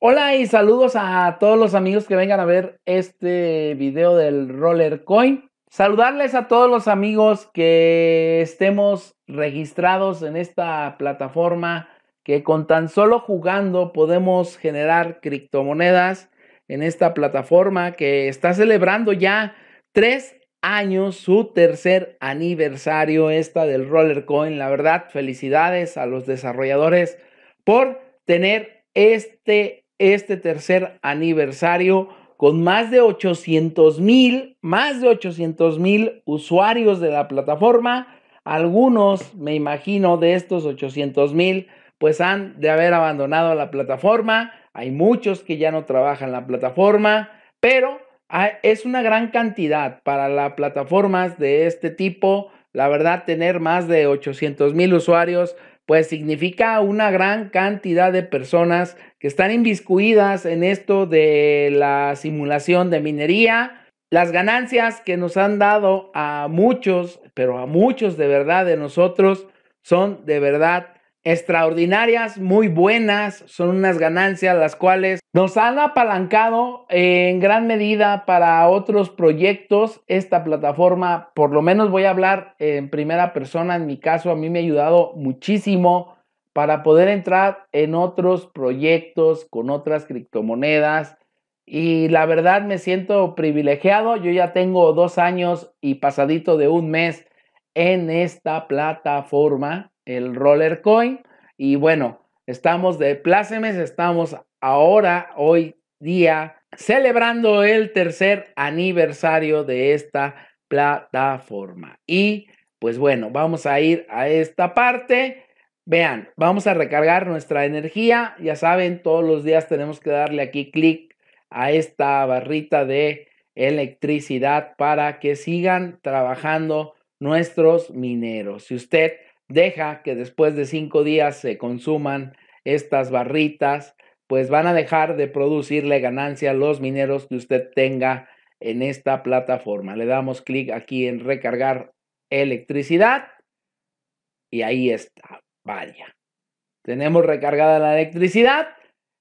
Hola y saludos a todos los amigos que vengan a ver este video del Roller Coin. Saludarles a todos los amigos que estemos registrados en esta plataforma que con tan solo jugando podemos generar criptomonedas en esta plataforma que está celebrando ya tres años, su tercer aniversario esta del Roller Coin. La verdad, felicidades a los desarrolladores por tener este este tercer aniversario con más de 800 mil, más de 800 mil usuarios de la plataforma. Algunos, me imagino, de estos 800 mil, pues han de haber abandonado la plataforma. Hay muchos que ya no trabajan la plataforma, pero es una gran cantidad para las plataformas de este tipo. La verdad, tener más de 800 mil usuarios pues significa una gran cantidad de personas que están inviscuidas en esto de la simulación de minería. Las ganancias que nos han dado a muchos, pero a muchos de verdad de nosotros, son de verdad extraordinarias, muy buenas, son unas ganancias las cuales nos han apalancado en gran medida para otros proyectos. Esta plataforma, por lo menos voy a hablar en primera persona, en mi caso, a mí me ha ayudado muchísimo para poder entrar en otros proyectos con otras criptomonedas. Y la verdad me siento privilegiado. Yo ya tengo dos años y pasadito de un mes en esta plataforma el Roller Coin. Y bueno, estamos de plácemes, estamos ahora, hoy día, celebrando el tercer aniversario de esta plataforma. Y pues bueno, vamos a ir a esta parte. Vean, vamos a recargar nuestra energía. Ya saben, todos los días tenemos que darle aquí clic a esta barrita de electricidad para que sigan trabajando nuestros mineros. Si usted deja que después de cinco días se consuman estas barritas, pues van a dejar de producirle ganancia a los mineros que usted tenga en esta plataforma. Le damos clic aquí en recargar electricidad y ahí está, vaya. Tenemos recargada la electricidad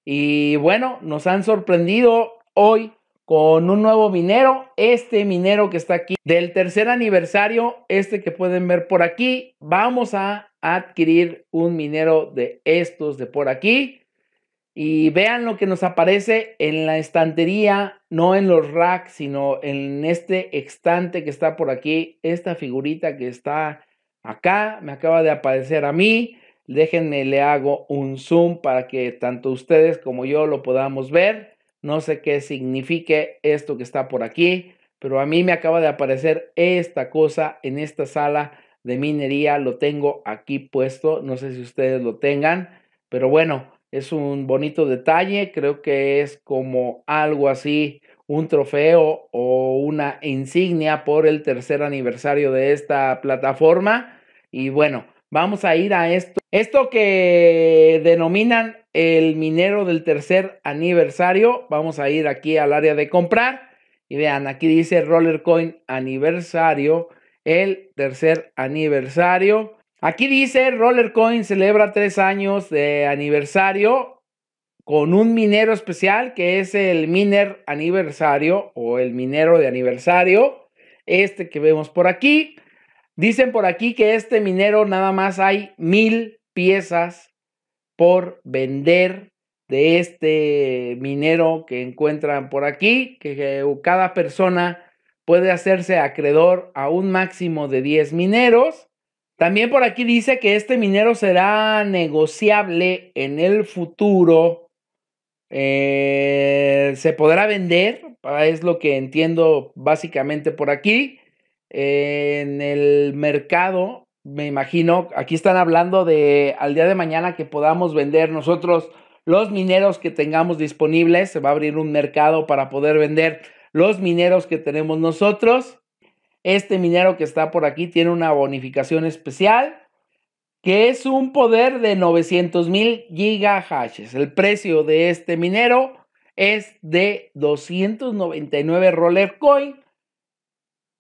y bueno, nos han sorprendido hoy con un nuevo minero. Este minero que está aquí del tercer aniversario, este que pueden ver por aquí, vamos a adquirir un minero de estos de por aquí. Y vean lo que nos aparece en la estantería, no en los racks, sino en este estante que está por aquí, esta figurita que está acá, me acaba de aparecer a mí. Déjenme, le hago un zoom para que tanto ustedes como yo lo podamos ver. No sé qué signifique esto que está por aquí, pero a mí me acaba de aparecer esta cosa en esta sala de minería. Lo tengo aquí puesto, no sé si ustedes lo tengan, pero bueno, es un bonito detalle. Creo que es como algo así, un trofeo o una insignia por el tercer aniversario de esta plataforma. Y bueno, vamos a ir a esto esto que denominan el minero del tercer aniversario, vamos a ir aquí al área de comprar y vean, aquí dice Rollercoin aniversario, el tercer aniversario. Aquí dice Rollercoin celebra tres años de aniversario con un minero especial que es el miner aniversario o el minero de aniversario, este que vemos por aquí. Dicen por aquí que este minero nada más hay mil piezas por vender de este minero que encuentran por aquí, que cada persona puede hacerse acreedor a un máximo de 10 mineros. También por aquí dice que este minero será negociable en el futuro. Eh, se podrá vender, es lo que entiendo básicamente por aquí, en el mercado me imagino, aquí están hablando de al día de mañana que podamos vender nosotros los mineros que tengamos disponibles, se va a abrir un mercado para poder vender los mineros que tenemos nosotros. Este minero que está por aquí tiene una bonificación especial que es un poder de 900 mil gigahashes. El precio de este minero es de 299 roller coin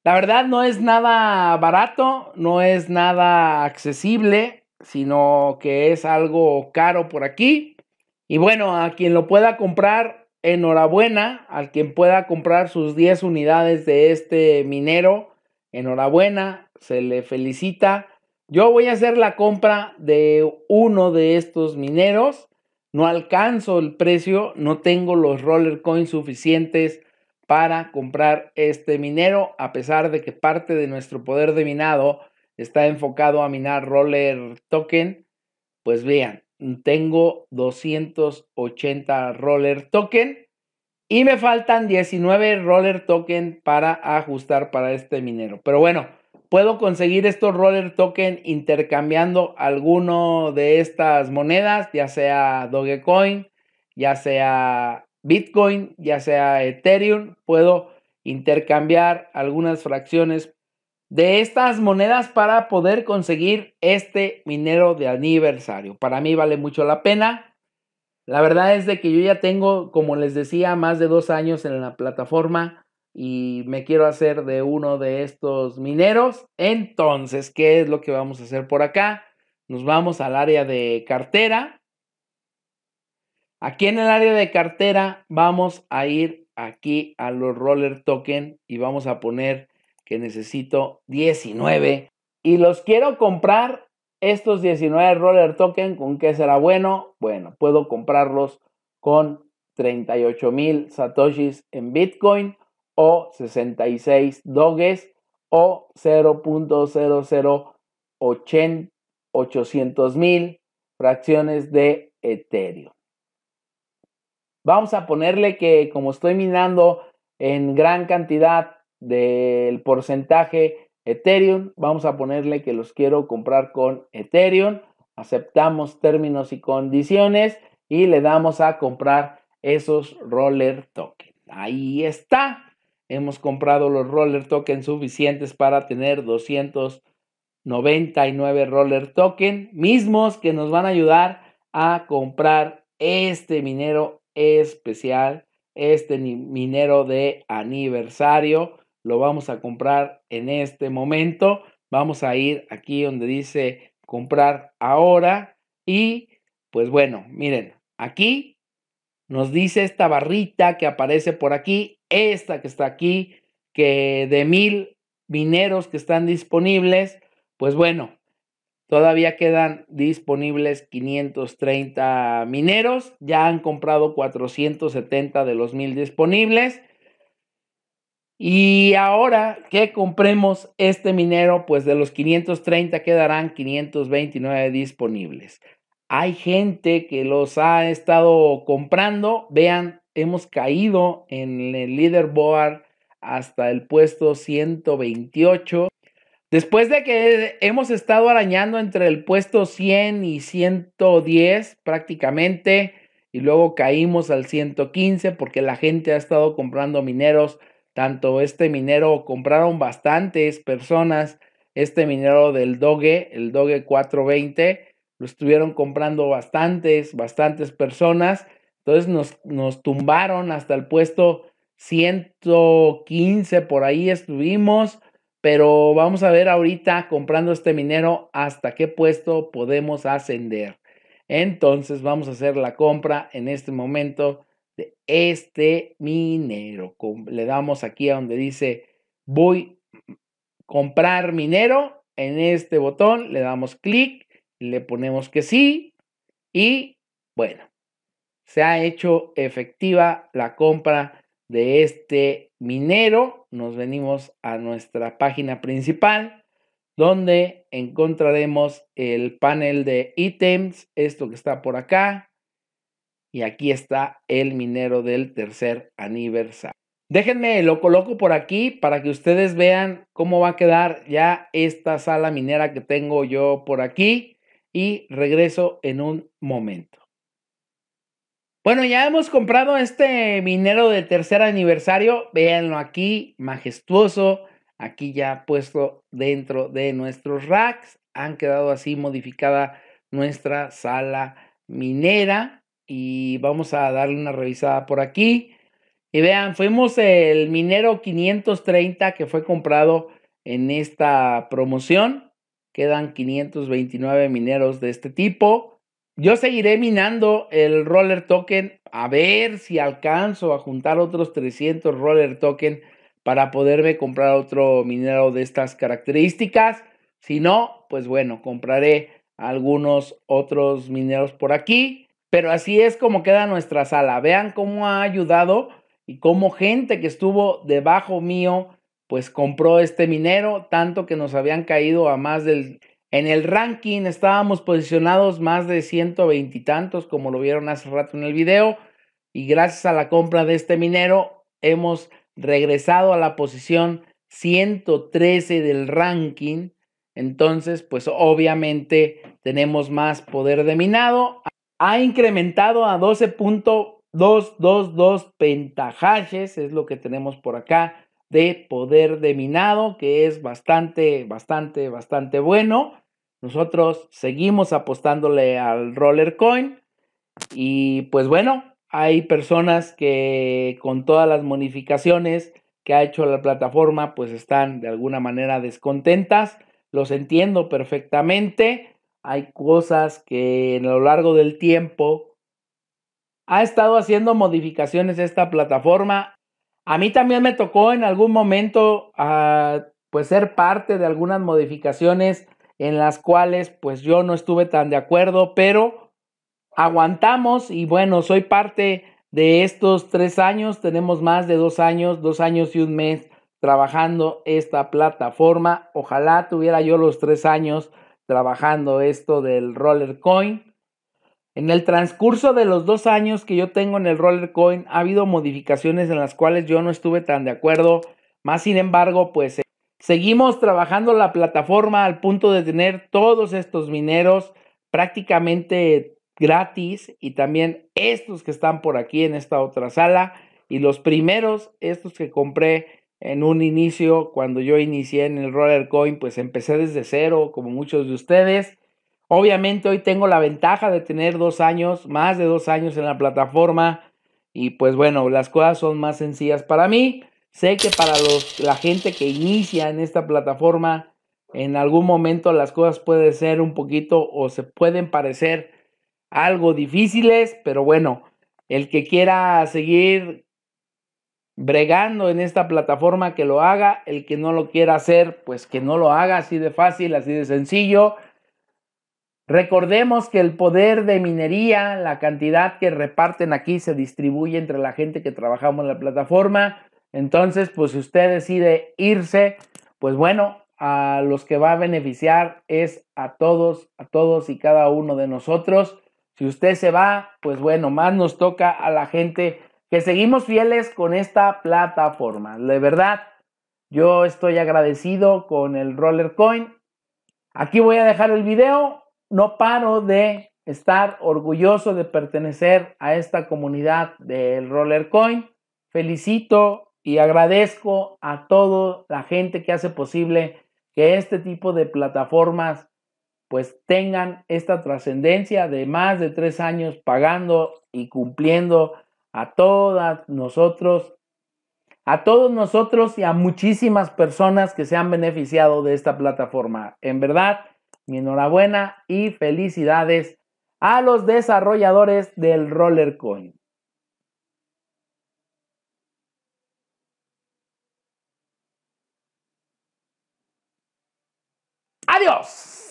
la verdad no es nada barato, no es nada accesible, sino que es algo caro por aquí. Y bueno, a quien lo pueda comprar, enhorabuena, al quien pueda comprar sus 10 unidades de este minero, enhorabuena, se le felicita. Yo voy a hacer la compra de uno de estos mineros. No alcanzo el precio, no tengo los roller coins suficientes para comprar este minero, a pesar de que parte de nuestro poder de minado está enfocado a minar roller token. Pues vean, tengo 280 roller token y me faltan 19 roller token para ajustar para este minero. Pero bueno, puedo conseguir estos roller token intercambiando alguno de estas monedas, ya sea Dogecoin, ya sea Bitcoin, ya sea Ethereum, puedo intercambiar algunas fracciones de estas monedas para poder conseguir este minero de aniversario. Para mí vale mucho la pena. La verdad es de que yo ya tengo, como les decía, más de dos años en la plataforma y me quiero hacer de uno de estos mineros. Entonces, ¿qué es lo que vamos a hacer por acá? Nos vamos al área de cartera Aquí en el área de cartera vamos a ir aquí a los roller token y vamos a poner que necesito 19 y los quiero comprar estos 19 roller token con qué será bueno. Bueno, puedo comprarlos con 38 mil satoshis en Bitcoin o 66 doges o 0.00800 mil fracciones de Ethereum. Vamos a ponerle que como estoy minando en gran cantidad del porcentaje Ethereum, vamos a ponerle que los quiero comprar con Ethereum. Aceptamos términos y condiciones y le damos a comprar esos roller token. Ahí está. Hemos comprado los roller token suficientes para tener 299 roller token mismos que nos van a ayudar a comprar este minero especial. Este minero de aniversario lo vamos a comprar en este momento. Vamos a ir aquí donde dice comprar ahora. Y pues bueno, miren, aquí nos dice esta barrita que aparece por aquí, esta que está aquí, que de mil mineros que están disponibles, pues bueno, Todavía quedan disponibles 530 mineros. Ya han comprado 470 de los 1000 disponibles. Y ahora que compremos este minero, pues de los 530 quedarán 529 disponibles. Hay gente que los ha estado comprando. Vean, hemos caído en el leaderboard hasta el puesto 128. Después de que hemos estado arañando entre el puesto 100 y 110 prácticamente, y luego caímos al 115 porque la gente ha estado comprando mineros, tanto este minero compraron bastantes personas, este minero del Doge, el Doge 420, lo estuvieron comprando bastantes, bastantes personas, entonces nos, nos tumbaron hasta el puesto 115, por ahí estuvimos pero vamos a ver ahorita comprando este minero hasta qué puesto podemos ascender. Entonces vamos a hacer la compra en este momento de este minero. Le damos aquí a donde dice voy a comprar minero. En este botón le damos clic, le ponemos que sí y bueno, se ha hecho efectiva la compra de este minero, nos venimos a nuestra página principal donde encontraremos el panel de ítems, esto que está por acá, y aquí está el minero del tercer aniversario. Déjenme, lo coloco por aquí para que ustedes vean cómo va a quedar ya esta sala minera que tengo yo por aquí y regreso en un momento. Bueno, ya hemos comprado este minero de tercer aniversario. Véanlo aquí, majestuoso. Aquí ya puesto dentro de nuestros racks. Han quedado así modificada nuestra sala minera. Y vamos a darle una revisada por aquí. Y vean, fuimos el minero 530 que fue comprado en esta promoción. Quedan 529 mineros de este tipo. Yo seguiré minando el roller token a ver si alcanzo a juntar otros 300 roller token para poderme comprar otro minero de estas características. Si no, pues bueno, compraré algunos otros mineros por aquí. Pero así es como queda nuestra sala. Vean cómo ha ayudado y cómo gente que estuvo debajo mío, pues compró este minero, tanto que nos habían caído a más del en el ranking estábamos posicionados más de 120 y tantos, como lo vieron hace rato en el video, y gracias a la compra de este minero hemos regresado a la posición 113 del ranking. Entonces, pues obviamente tenemos más poder de minado. Ha incrementado a 12.222 pentahashes, es lo que tenemos por acá de poder de minado, que es bastante, bastante, bastante bueno. Nosotros seguimos apostándole al roller coin y pues bueno, hay personas que con todas las modificaciones que ha hecho la plataforma pues están de alguna manera descontentas, los entiendo perfectamente, hay cosas que a lo largo del tiempo ha estado haciendo modificaciones esta plataforma a mí también me tocó en algún momento ah, pues ser parte de algunas modificaciones en las cuales pues yo no estuve tan de acuerdo, pero aguantamos y bueno, soy parte de estos tres años, tenemos más de dos años, dos años y un mes trabajando esta plataforma. Ojalá tuviera yo los tres años trabajando esto del roller coin. En el transcurso de los dos años que yo tengo en el roller coin, ha habido modificaciones en las cuales yo no estuve tan de acuerdo. Más sin embargo, pues eh, seguimos trabajando la plataforma al punto de tener todos estos mineros prácticamente gratis y también estos que están por aquí en esta otra sala y los primeros, estos que compré en un inicio cuando yo inicié en el roller coin, pues empecé desde cero como muchos de ustedes. Obviamente hoy tengo la ventaja de tener dos años, más de dos años en la plataforma y pues bueno, las cosas son más sencillas para mí. Sé que para la gente que inicia en esta plataforma, en algún momento las cosas pueden ser un poquito o se pueden parecer algo difíciles, pero bueno, el que quiera seguir bregando en esta plataforma que lo haga, el que no lo quiera hacer, pues que no lo haga así de fácil, así de sencillo. Recordemos que el poder de minería, la cantidad que reparten aquí se distribuye entre la gente que trabajamos en la plataforma. Entonces, pues si usted decide irse, pues bueno, a los que va a beneficiar es a todos, a todos y cada uno de nosotros. Si usted se va, pues bueno, más nos toca a la gente que seguimos fieles con esta plataforma. De verdad, yo estoy agradecido con el Roller Coin. Aquí voy a dejar el video no paro de estar orgulloso de pertenecer a esta comunidad del Rollercoin. Felicito y agradezco a toda la gente que hace posible que este tipo de plataformas pues tengan esta trascendencia de más de tres años pagando y cumpliendo a todas nosotros, a todos nosotros y a muchísimas personas que se han beneficiado de esta plataforma. En verdad, mi enhorabuena y felicidades a los desarrolladores del Rollercoin. Adiós.